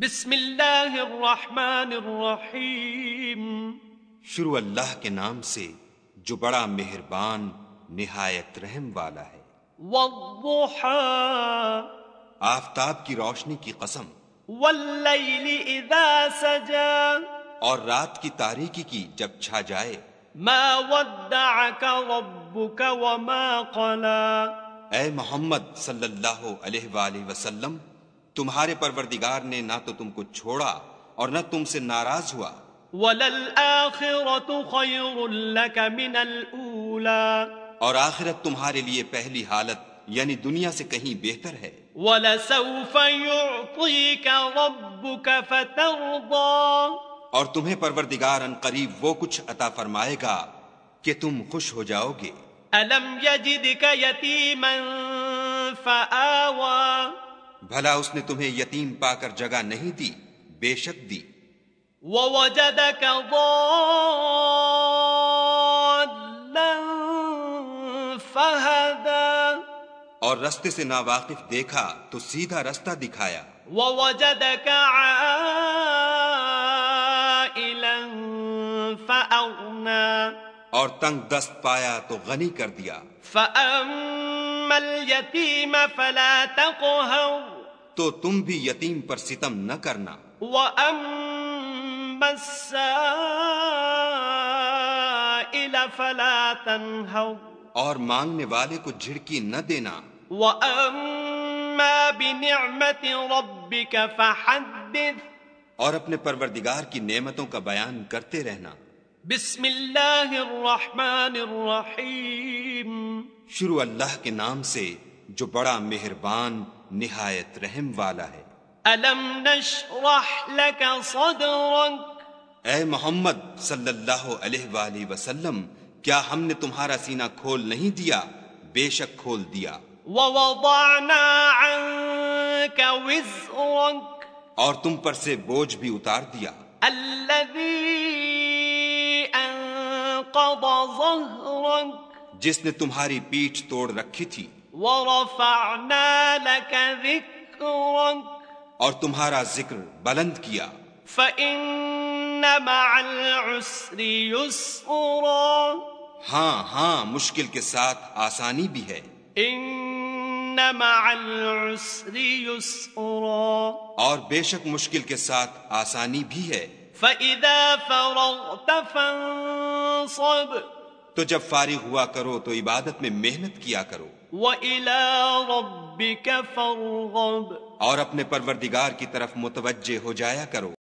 بسم اللہ الرحمن الرحیم شروع اللہ کے نام سے جو بڑا مہربان نہایت رحم والا ہے والضحا آفتاب کی روشنی کی قسم واللیل اذا سجا اور رات کی تاریکی کی جب چھا جائے ما ودعک ربک وما قلا اے محمد صلی اللہ علیہ وآلہ وسلم تمہارے پروردگار نے نہ تو تم کو چھوڑا اور نہ تم سے ناراض ہوا اور آخرت تمہارے لیے پہلی حالت یعنی دنیا سے کہیں بہتر ہے اور تمہیں پروردگار ان قریب وہ کچھ عطا فرمائے گا کہ تم خوش ہو جاؤ گے بھلا اس نے تمہیں یتیم پا کر جگہ نہیں دی بے شک دی وَوَجَدَكَ ضَالًا فَهَدَا اور رستے سے ناواقف دیکھا تو سیدھا رستہ دکھایا وَوَجَدَكَ عَائِلًا فَأَغْنَا اور تنگ دست پایا تو غنی کر دیا فَأَمَّا الْيَتِيمَ فَلَا تَقْهَرُ تو تم بھی یتیم پر ستم نہ کرنا فلا اور مانگنے والے کو جھڑکی نہ دینا اور اپنے پروردگار کی نعمتوں کا بیان کرتے رہنا بسم اللہ الرحمن الرحیم شروع اللہ کے نام سے جو بڑا مہربان نہایت رحم والا ہے الم نشرح لک صدرک اے محمد صلی اللہ علیہ وآلہ وسلم کیا ہم نے تمہارا سینہ کھول نہیں دیا بے شک کھول دیا ووضعنا عنک وزرک اور تم پر سے بوجھ بھی اتار دیا الذی انقض ظهرک جس نے تمہاری پیٹھ توڑ رکھی تھی ورفعنا لك ذكرك اور تمہارا ذکر بلند کیا فإن مع العسر يسرا ہاں ہاں مشکل کے ساتھ آسانی بھی ہے إن مع العسر يسرا اور بے شک مشکل کے ساتھ آسانی بھی ہے فإذا فرغت فانصب تو جب فارغ ہوا کرو تو عبادت میں محنت کیا کرو رَبِّكَ فَرْغَبْ اور اپنے پروردگار کی طرف متوجہ ہو جایا کرو